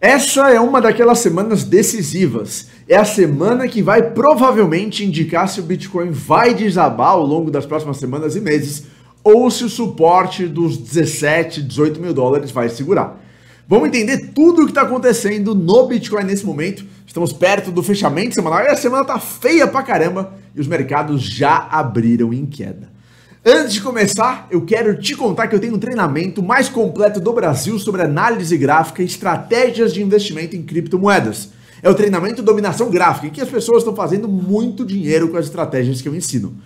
Essa é uma daquelas semanas decisivas. É a semana que vai provavelmente indicar se o Bitcoin vai desabar ao longo das próximas semanas e meses ou se o suporte dos 17, 18 mil dólares vai segurar. Vamos entender tudo o que está acontecendo no Bitcoin nesse momento. Estamos perto do fechamento semanal e a semana tá feia pra caramba e os mercados já abriram em queda. Antes de começar, eu quero te contar que eu tenho um treinamento mais completo do Brasil sobre análise gráfica e estratégias de investimento em criptomoedas. É o treinamento Dominação Gráfica, em que as pessoas estão fazendo muito dinheiro com as estratégias que eu ensino.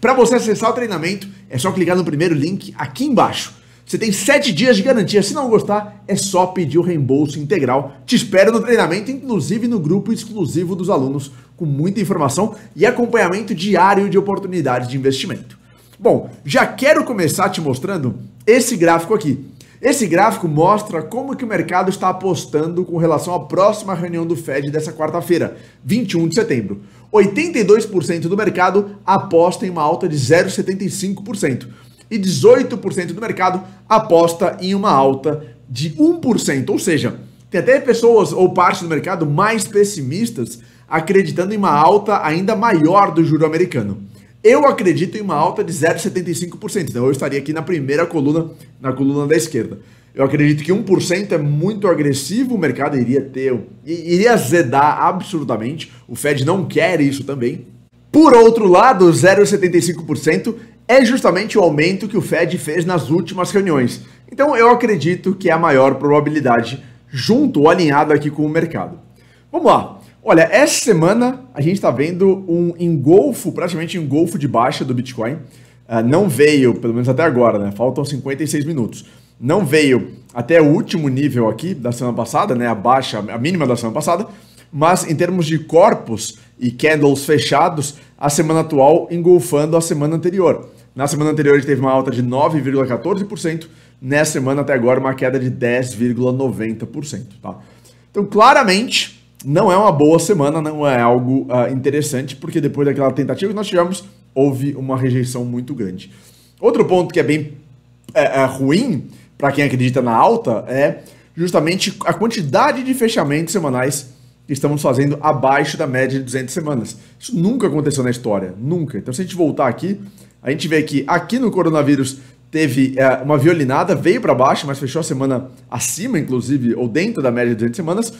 Para você acessar o treinamento, é só clicar no primeiro link aqui embaixo. Você tem 7 dias de garantia. Se não gostar, é só pedir o reembolso integral. Te espero no treinamento, inclusive no grupo exclusivo dos alunos, com muita informação e acompanhamento diário de oportunidades de investimento. Bom, já quero começar te mostrando esse gráfico aqui. Esse gráfico mostra como que o mercado está apostando com relação à próxima reunião do Fed dessa quarta-feira, 21 de setembro. 82% do mercado aposta em uma alta de 0,75% e 18% do mercado aposta em uma alta de 1%, ou seja, tem até pessoas ou parte do mercado mais pessimistas acreditando em uma alta ainda maior do juro americano. Eu acredito em uma alta de 0,75%. Então eu estaria aqui na primeira coluna, na coluna da esquerda. Eu acredito que 1% é muito agressivo, o mercado iria ter, iria zedar absurdamente. O Fed não quer isso também. Por outro lado, 0,75% é justamente o aumento que o Fed fez nas últimas reuniões. Então eu acredito que é a maior probabilidade junto ou alinhado aqui com o mercado. Vamos lá. Olha, essa semana a gente está vendo um engolfo, praticamente um engolfo de baixa do Bitcoin. Uh, não veio, pelo menos até agora, né? Faltam 56 minutos. Não veio até o último nível aqui da semana passada, né? A baixa, a mínima da semana passada. Mas em termos de corpos e candles fechados, a semana atual engolfando a semana anterior. Na semana anterior gente teve uma alta de 9,14%, nessa semana até agora uma queda de 10,90%, tá? Então, claramente, não é uma boa semana, não é algo uh, interessante, porque depois daquela tentativa que nós tivemos, houve uma rejeição muito grande. Outro ponto que é bem é, é ruim para quem acredita na alta é justamente a quantidade de fechamentos semanais que estamos fazendo abaixo da média de 200 semanas. Isso nunca aconteceu na história, nunca. Então, se a gente voltar aqui, a gente vê que aqui no coronavírus teve é, uma violinada, veio para baixo, mas fechou a semana acima, inclusive, ou dentro da média de 200 semanas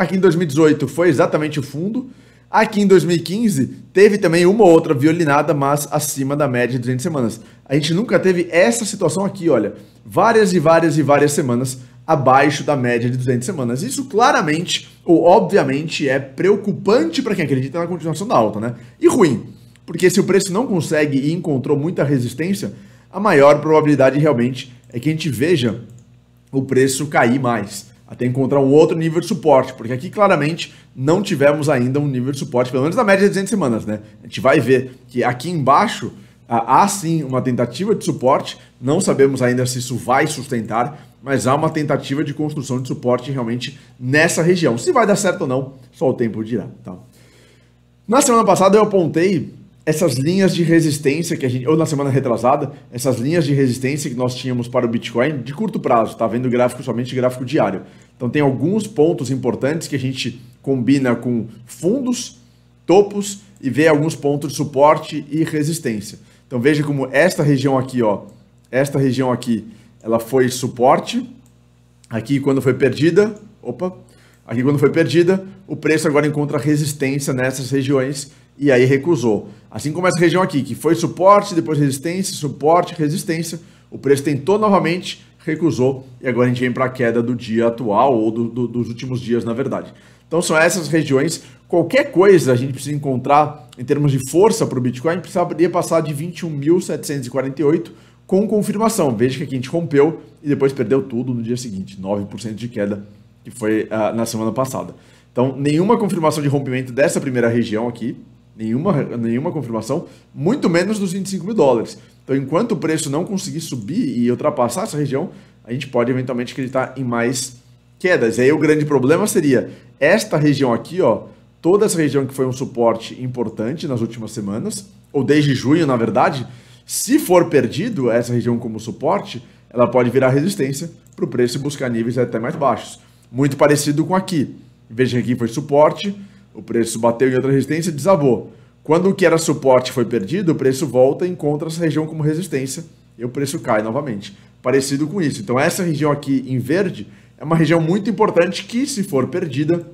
Aqui em 2018 foi exatamente o fundo. Aqui em 2015 teve também uma ou outra violinada, mas acima da média de 200 semanas. A gente nunca teve essa situação aqui, olha. Várias e várias e várias semanas abaixo da média de 200 semanas. Isso claramente, ou obviamente, é preocupante para quem acredita na continuação da alta, né? E ruim, porque se o preço não consegue e encontrou muita resistência, a maior probabilidade realmente é que a gente veja o preço cair mais até encontrar um outro nível de suporte, porque aqui claramente não tivemos ainda um nível de suporte, pelo menos na média de 200 semanas, né? A gente vai ver que aqui embaixo há sim uma tentativa de suporte, não sabemos ainda se isso vai sustentar, mas há uma tentativa de construção de suporte realmente nessa região. Se vai dar certo ou não, só o tempo dirá, tá? Na semana passada eu apontei essas linhas de resistência que a gente, ou na semana retrasada, essas linhas de resistência que nós tínhamos para o Bitcoin de curto prazo, tá vendo gráfico somente gráfico diário. Então tem alguns pontos importantes que a gente combina com fundos, topos e vê alguns pontos de suporte e resistência. Então veja como esta região aqui, ó, esta região aqui, ela foi suporte. Aqui quando foi perdida, opa, aqui quando foi perdida, o preço agora encontra resistência nessas regiões e aí recusou. Assim como essa região aqui, que foi suporte, depois resistência, suporte, resistência, o preço tentou novamente, recusou, e agora a gente vem para a queda do dia atual, ou do, do, dos últimos dias, na verdade. Então são essas regiões. Qualquer coisa a gente precisa encontrar em termos de força para o Bitcoin, precisaria passar de 21.748 com confirmação. Veja que aqui a gente rompeu e depois perdeu tudo no dia seguinte, 9% de queda, que foi uh, na semana passada. Então, nenhuma confirmação de rompimento dessa primeira região aqui, nenhuma, nenhuma confirmação, muito menos dos 25 mil dólares. Então, enquanto o preço não conseguir subir e ultrapassar essa região, a gente pode eventualmente acreditar em mais quedas. E aí o grande problema seria esta região aqui, ó, toda essa região que foi um suporte importante nas últimas semanas, ou desde junho, na verdade, se for perdido essa região como suporte, ela pode virar resistência para o preço buscar níveis até mais baixos. Muito parecido com aqui. que aqui foi suporte, o preço bateu em outra resistência e desabou. Quando o que era suporte foi perdido, o preço volta e encontra essa região como resistência e o preço cai novamente. Parecido com isso. Então, essa região aqui em verde é uma região muito importante que, se for perdida,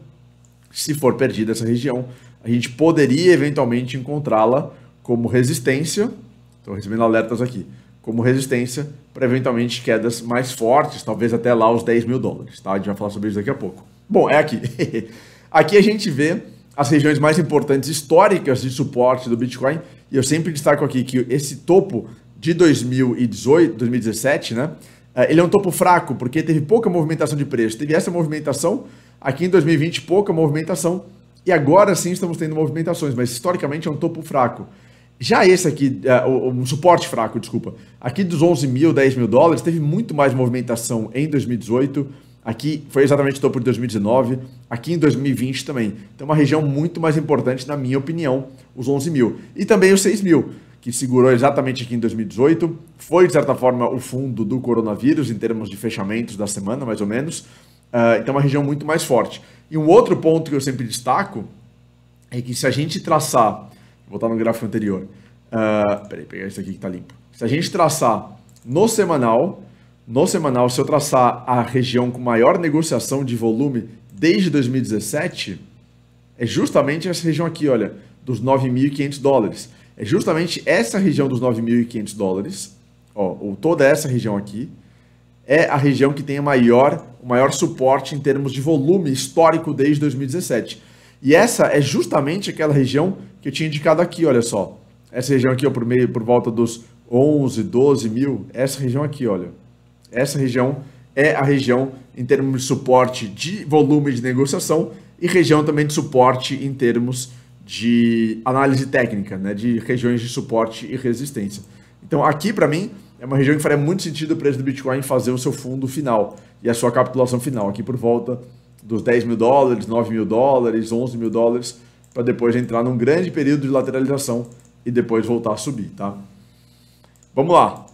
se for perdida essa região, a gente poderia eventualmente encontrá-la como resistência. Estou recebendo alertas aqui. Como resistência para eventualmente quedas mais fortes, talvez até lá os 10 mil dólares. Tá? A gente vai falar sobre isso daqui a pouco. Bom, é aqui. Aqui a gente vê as regiões mais importantes históricas de suporte do Bitcoin, e eu sempre destaco aqui que esse topo de 2018, 2017, né? Eh, ele é um topo fraco, porque teve pouca movimentação de preço. Teve essa movimentação, aqui em 2020 pouca movimentação, e agora sim estamos tendo movimentações, mas historicamente é um topo fraco. Já esse aqui, eh, o um suporte fraco, desculpa, aqui dos 11 mil, 10 mil dólares, teve muito mais movimentação em 2018, Aqui foi exatamente o topo de 2019, aqui em 2020 também. Então, uma região muito mais importante, na minha opinião, os 11 mil. E também os 6 mil, que segurou exatamente aqui em 2018. Foi, de certa forma, o fundo do coronavírus, em termos de fechamentos da semana, mais ou menos. Uh, então, uma região muito mais forte. E um outro ponto que eu sempre destaco é que se a gente traçar. Vou voltar no gráfico anterior. Uh, peraí, pegar isso aqui que está limpo. Se a gente traçar no semanal, no semanal, se eu traçar a região com maior negociação de volume desde 2017, é justamente essa região aqui, olha, dos 9.500 dólares. É justamente essa região dos 9.500 dólares, ó, ou toda essa região aqui, é a região que tem a maior, o maior suporte em termos de volume histórico desde 2017. E essa é justamente aquela região que eu tinha indicado aqui, olha só. Essa região aqui, ó, por, meio, por volta dos 11, 12 mil, essa região aqui, olha. Essa região é a região em termos de suporte de volume de negociação e região também de suporte em termos de análise técnica, né, de regiões de suporte e resistência. Então aqui para mim é uma região que faria muito sentido o preço do Bitcoin fazer o seu fundo final e a sua capitulação final, aqui por volta dos 10 mil dólares, 9 mil dólares, 11 mil dólares, para depois entrar num grande período de lateralização e depois voltar a subir, tá? Vamos lá.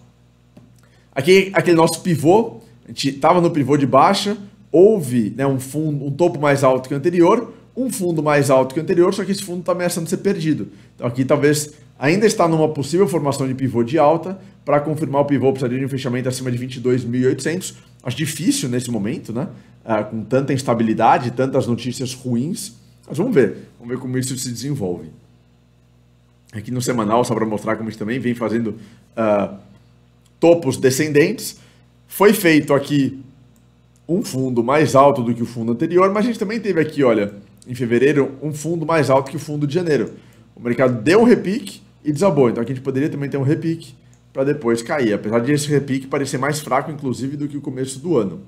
Aqui, aquele nosso pivô, a gente estava no pivô de baixa, houve né, um, fundo, um topo mais alto que o anterior, um fundo mais alto que o anterior, só que esse fundo está ameaçando ser perdido. Então aqui talvez ainda está numa possível formação de pivô de alta. Para confirmar o pivô, precisaria de um fechamento acima de 22.800. Acho difícil nesse momento, né? Ah, com tanta instabilidade, tantas notícias ruins. Mas vamos ver. Vamos ver como isso se desenvolve. Aqui no semanal, só para mostrar como a gente também vem fazendo... Uh, topos descendentes. Foi feito aqui um fundo mais alto do que o fundo anterior, mas a gente também teve aqui, olha, em fevereiro, um fundo mais alto que o fundo de janeiro. O mercado deu um repique e desabou. Então aqui a gente poderia também ter um repique para depois cair, apesar de esse repique parecer mais fraco, inclusive, do que o começo do ano.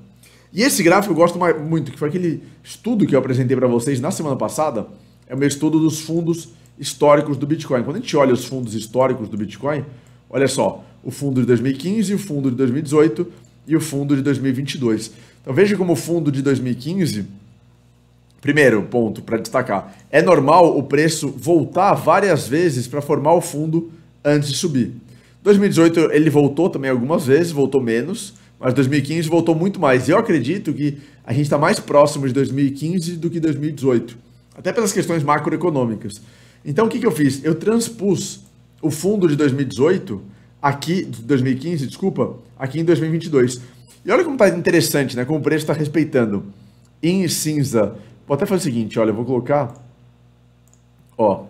E esse gráfico eu gosto muito, que foi aquele estudo que eu apresentei para vocês na semana passada, é o meu estudo dos fundos históricos do Bitcoin. Quando a gente olha os fundos históricos do Bitcoin, olha só, o fundo de 2015, o fundo de 2018 e o fundo de 2022. Então veja como o fundo de 2015, primeiro ponto para destacar, é normal o preço voltar várias vezes para formar o fundo antes de subir. 2018 ele voltou também algumas vezes, voltou menos, mas 2015 voltou muito mais. E eu acredito que a gente está mais próximo de 2015 do que 2018, até pelas questões macroeconômicas. Então o que, que eu fiz? Eu transpus o fundo de 2018 aqui, de 2015, desculpa, aqui em 2022. E olha como tá interessante, né? Como o preço está respeitando. Em cinza, vou até fazer o seguinte, olha, eu vou colocar, ó,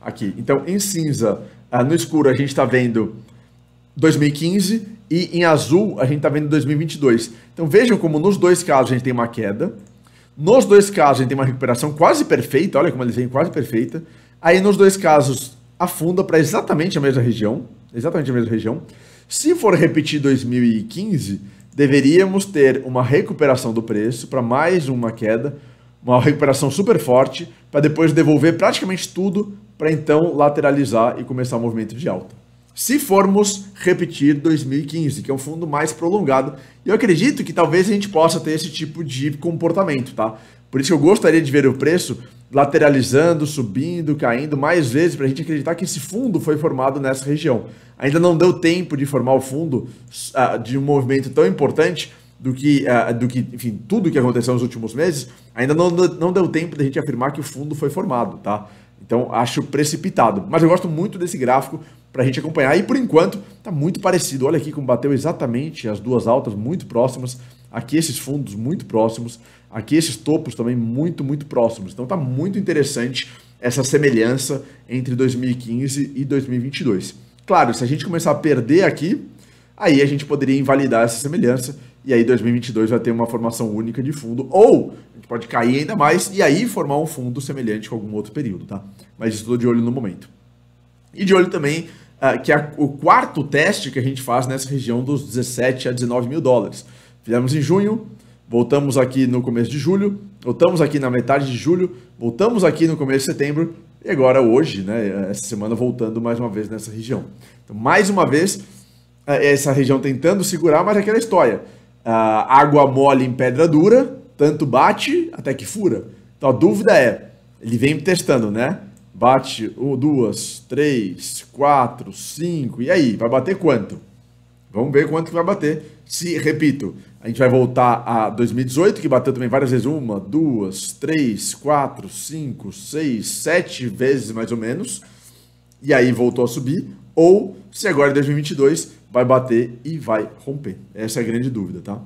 aqui. Então, em cinza, ah, no escuro a gente está vendo 2015 e em azul a gente está vendo 2022. Então vejam como nos dois casos a gente tem uma queda, nos dois casos a gente tem uma recuperação quase perfeita, olha como eles vêm quase perfeita. Aí nos dois casos afunda para exatamente a mesma região, exatamente a mesma região. Se for repetir 2015, deveríamos ter uma recuperação do preço para mais uma queda, uma recuperação super forte, para depois devolver praticamente tudo para então lateralizar e começar o movimento de alta. Se formos repetir 2015, que é um fundo mais prolongado, eu acredito que talvez a gente possa ter esse tipo de comportamento, tá? Por isso que eu gostaria de ver o preço lateralizando, subindo, caindo mais vezes para a gente acreditar que esse fundo foi formado nessa região. Ainda não deu tempo de formar o fundo uh, de um movimento tão importante do que, uh, do que, enfim, tudo que aconteceu nos últimos meses, ainda não, não deu tempo da a gente afirmar que o fundo foi formado, tá? Então acho precipitado. Mas eu gosto muito desse gráfico para a gente acompanhar e por enquanto está muito parecido. Olha aqui como bateu exatamente as duas altas, muito próximas aqui esses fundos muito próximos, aqui esses topos também muito, muito próximos. Então tá muito interessante essa semelhança entre 2015 e 2022. Claro, se a gente começar a perder aqui, aí a gente poderia invalidar essa semelhança e aí 2022 vai ter uma formação única de fundo ou a gente pode cair ainda mais e aí formar um fundo semelhante com algum outro período, tá? Mas estou de olho no momento. E de olho também uh, que é o quarto teste que a gente faz nessa região dos 17 a 19 mil dólares. Fizemos em junho, voltamos aqui no começo de julho, voltamos aqui na metade de julho, voltamos aqui no começo de setembro e agora hoje, né, essa semana voltando mais uma vez nessa região. Então, mais uma vez, é, essa região tentando segurar, mas é aquela história, água mole em pedra dura, tanto bate até que fura. Então a dúvida é, ele vem testando, né? Bate um, duas, três, quatro, cinco, e aí, vai bater quanto? Vamos ver quanto que vai bater. Se, repito, a gente vai voltar a 2018, que bateu também várias vezes. Uma, duas, três, quatro, cinco, seis, sete vezes mais ou menos. E aí voltou a subir. Ou se agora em 2022 vai bater e vai romper. Essa é a grande dúvida, tá?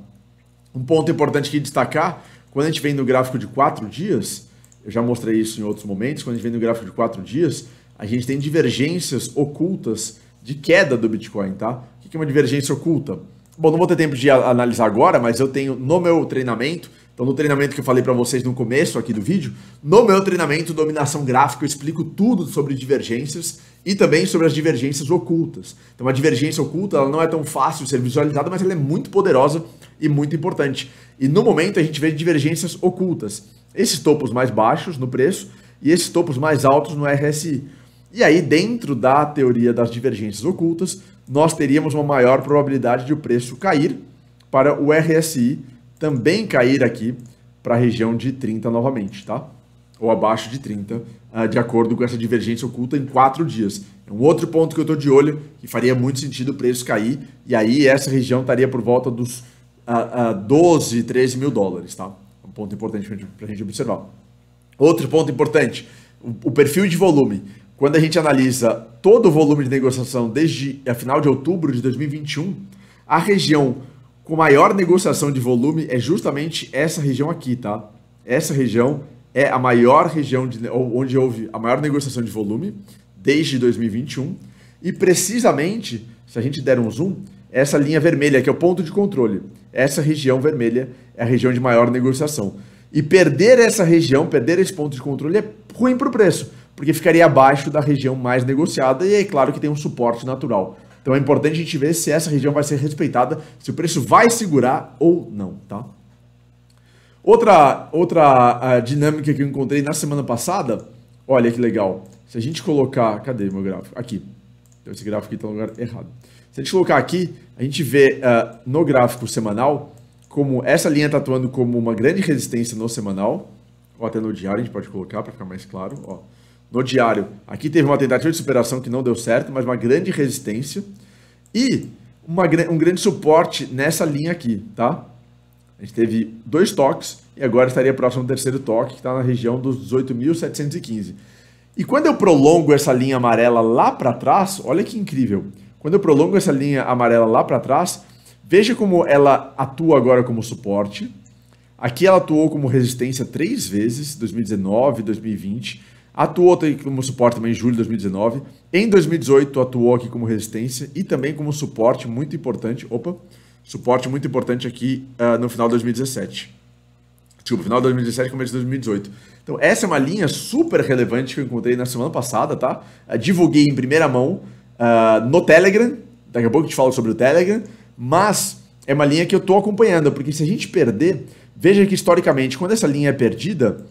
Um ponto importante aqui destacar, quando a gente vem no gráfico de quatro dias, eu já mostrei isso em outros momentos, quando a gente vem no gráfico de quatro dias, a gente tem divergências ocultas de queda do Bitcoin, tá? O que é uma divergência oculta? Bom, não vou ter tempo de analisar agora, mas eu tenho no meu treinamento, então no treinamento que eu falei para vocês no começo aqui do vídeo, no meu treinamento dominação gráfica eu explico tudo sobre divergências e também sobre as divergências ocultas. Então a divergência oculta ela não é tão fácil de ser visualizada, mas ela é muito poderosa e muito importante. E no momento a gente vê divergências ocultas, esses topos mais baixos no preço e esses topos mais altos no RSI. E aí, dentro da teoria das divergências ocultas, nós teríamos uma maior probabilidade de o preço cair para o RSI também cair aqui para a região de 30 novamente, tá? Ou abaixo de 30, ah, de acordo com essa divergência oculta em quatro dias. É um outro ponto que eu estou de olho, que faria muito sentido o preço cair, e aí essa região estaria por volta dos uh, uh, 12, 13 mil dólares, tá? É um ponto importante para a gente observar. Outro ponto importante, o, o perfil de volume. Quando a gente analisa todo o volume de negociação desde a final de outubro de 2021, a região com maior negociação de volume é justamente essa região aqui, tá? Essa região é a maior região de, onde houve a maior negociação de volume desde 2021 e precisamente, se a gente der um zoom, essa linha vermelha que é o ponto de controle, essa região vermelha é a região de maior negociação. E perder essa região, perder esse ponto de controle é ruim para o preço porque ficaria abaixo da região mais negociada e é claro que tem um suporte natural. Então é importante a gente ver se essa região vai ser respeitada, se o preço vai segurar ou não, tá? Outra, outra ah, dinâmica que eu encontrei na semana passada, olha que legal. Se a gente colocar, cadê meu gráfico? Aqui. Então, esse gráfico aqui está no lugar errado. Se a gente colocar aqui, a gente vê uh, no gráfico semanal como essa linha está atuando como uma grande resistência no semanal, ou até no diário a gente pode colocar para ficar mais claro, ó no diário. Aqui teve uma tentativa de superação que não deu certo, mas uma grande resistência e uma, um grande suporte nessa linha aqui, tá? A gente teve dois toques e agora estaria próximo do terceiro toque, que está na região dos 18.715. E quando eu prolongo essa linha amarela lá para trás, olha que incrível. Quando eu prolongo essa linha amarela lá para trás, veja como ela atua agora como suporte. Aqui ela atuou como resistência três vezes, 2019, 2020 Atuou aqui como suporte também em julho de 2019. Em 2018, atuou aqui como resistência e também como suporte muito importante. Opa! Suporte muito importante aqui uh, no final de 2017. Desculpa, final de 2017, começo de 2018. Então, essa é uma linha super relevante que eu encontrei na semana passada, tá? Uh, divulguei em primeira mão uh, no Telegram. Daqui a pouco eu te falo sobre o Telegram. Mas é uma linha que eu estou acompanhando, porque se a gente perder, veja que historicamente, quando essa linha é perdida,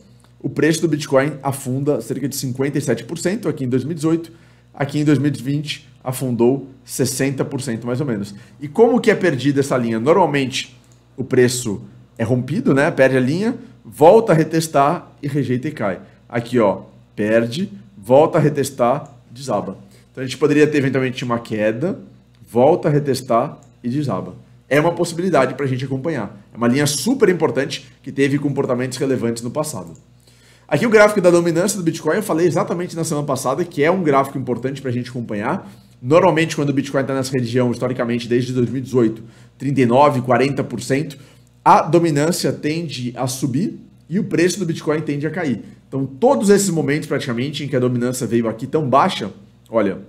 o preço do Bitcoin afunda cerca de 57% aqui em 2018, aqui em 2020 afundou 60% mais ou menos. E como que é perdida essa linha? Normalmente o preço é rompido, né? Perde a linha, volta a retestar e rejeita e cai. Aqui, ó, perde, volta a retestar, desaba. Então a gente poderia ter eventualmente uma queda, volta a retestar e desaba. É uma possibilidade para a gente acompanhar. É uma linha super importante que teve comportamentos relevantes no passado. Aqui o gráfico da dominância do Bitcoin, eu falei exatamente na semana passada, que é um gráfico importante para a gente acompanhar. Normalmente, quando o Bitcoin está nessa região, historicamente, desde 2018, 39%, 40%, a dominância tende a subir e o preço do Bitcoin tende a cair. Então, todos esses momentos, praticamente, em que a dominância veio aqui tão baixa, olha,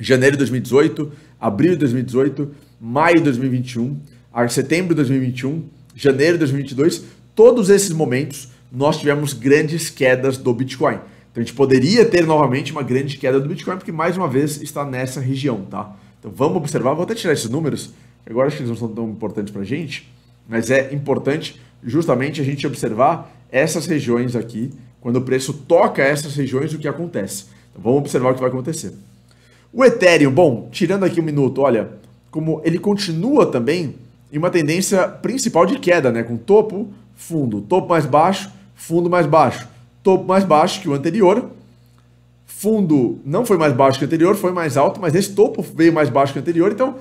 janeiro de 2018, abril de 2018, maio de 2021, setembro de 2021, janeiro de 2022, todos esses momentos nós tivemos grandes quedas do Bitcoin. Então a gente poderia ter novamente uma grande queda do Bitcoin, porque mais uma vez está nessa região, tá? Então vamos observar, vou até tirar esses números, agora acho que eles não são tão importantes para a gente, mas é importante justamente a gente observar essas regiões aqui, quando o preço toca essas regiões, o que acontece. Então vamos observar o que vai acontecer. O Ethereum, bom, tirando aqui um minuto, olha, como ele continua também em uma tendência principal de queda, né? Com topo, fundo, topo mais baixo, fundo mais baixo, topo mais baixo que o anterior. Fundo não foi mais baixo que o anterior, foi mais alto, mas esse topo veio mais baixo que o anterior, então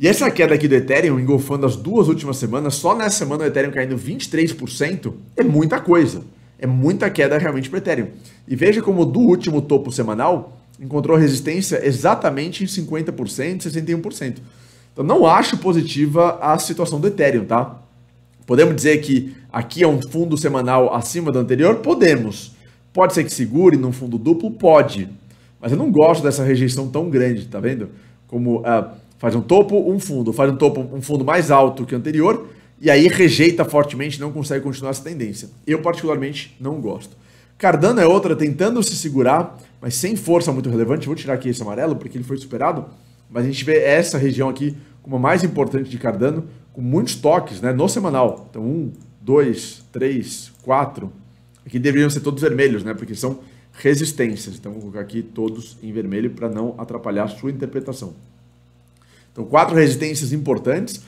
e essa queda aqui do Ethereum, engolfando as duas últimas semanas, só nessa semana o Ethereum caindo 23%, é muita coisa. É muita queda realmente para o Ethereum. E veja como do último topo semanal encontrou resistência exatamente em 50%, 61%. Então não acho positiva a situação do Ethereum, tá? Podemos dizer que aqui é um fundo semanal acima do anterior? Podemos. Pode ser que segure num fundo duplo? Pode. Mas eu não gosto dessa rejeição tão grande, tá vendo? Como uh, faz um topo, um fundo, faz um topo, um fundo mais alto que o anterior, e aí rejeita fortemente, não consegue continuar essa tendência. Eu, particularmente, não gosto. Cardano é outra tentando se segurar, mas sem força muito relevante. Vou tirar aqui esse amarelo, porque ele foi superado. Mas a gente vê essa região aqui como a mais importante de Cardano, com muitos toques né, no semanal. Então, um, 2, 3, 4, aqui deveriam ser todos vermelhos, né? Porque são resistências. Então, vou colocar aqui todos em vermelho para não atrapalhar a sua interpretação. Então, quatro resistências importantes.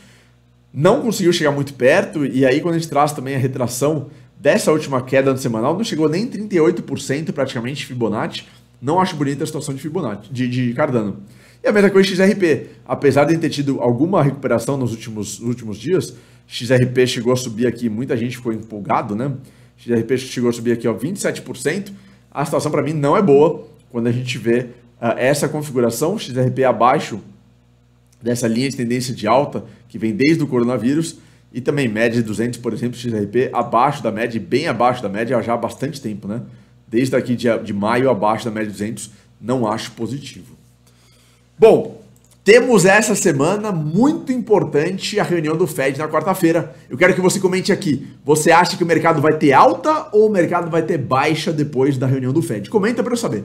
Não conseguiu chegar muito perto, e aí quando a gente traz também a retração dessa última queda no semanal, não chegou nem 38% praticamente Fibonacci. Não acho bonita a situação de Fibonacci, de, de Cardano. E a mesma coisa XRP. Apesar de ter tido alguma recuperação nos últimos, nos últimos dias, XRP chegou a subir aqui, muita gente ficou empolgado, né? XRP chegou a subir aqui, ó, 27%. A situação para mim não é boa quando a gente vê uh, essa configuração, XRP abaixo dessa linha de tendência de alta que vem desde o coronavírus e também média de 200, por exemplo, XRP abaixo da média, bem abaixo da média já há bastante tempo, né? Desde aqui de, de maio abaixo da média de 200, não acho positivo. Bom, temos essa semana muito importante a reunião do Fed na quarta-feira. Eu quero que você comente aqui. Você acha que o mercado vai ter alta ou o mercado vai ter baixa depois da reunião do Fed? Comenta para eu saber.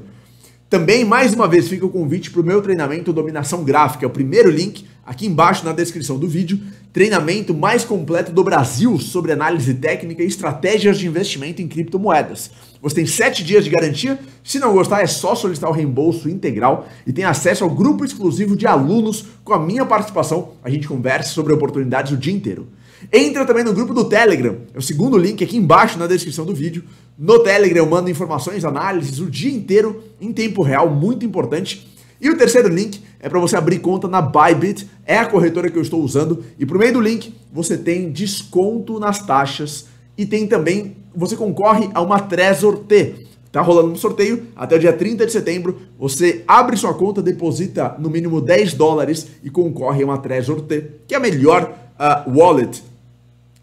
Também, mais uma vez, fica o convite para o meu treinamento Dominação Gráfica. É o primeiro link aqui embaixo na descrição do vídeo, treinamento mais completo do Brasil sobre análise técnica e estratégias de investimento em criptomoedas. Você tem 7 dias de garantia, se não gostar é só solicitar o reembolso integral e tem acesso ao grupo exclusivo de alunos com a minha participação, a gente conversa sobre oportunidades o dia inteiro. Entra também no grupo do Telegram, é o segundo link aqui embaixo na descrição do vídeo. No Telegram eu mando informações, análises o dia inteiro, em tempo real, muito importante. E o terceiro link é para você abrir conta na Bybit, é a corretora que eu estou usando, e por meio do link você tem desconto nas taxas e tem também, você concorre a uma Trezor T. Tá rolando um sorteio até o dia 30 de setembro. Você abre sua conta, deposita no mínimo 10 dólares e concorre a uma Trezor T, que é a melhor uh, wallet,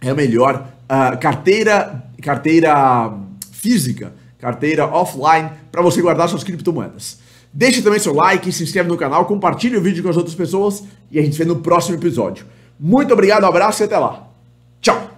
é a melhor uh, carteira, carteira física, carteira offline para você guardar suas criptomoedas. Deixe também seu like, se inscreve no canal, compartilhe o vídeo com as outras pessoas e a gente se vê no próximo episódio. Muito obrigado, um abraço e até lá. Tchau!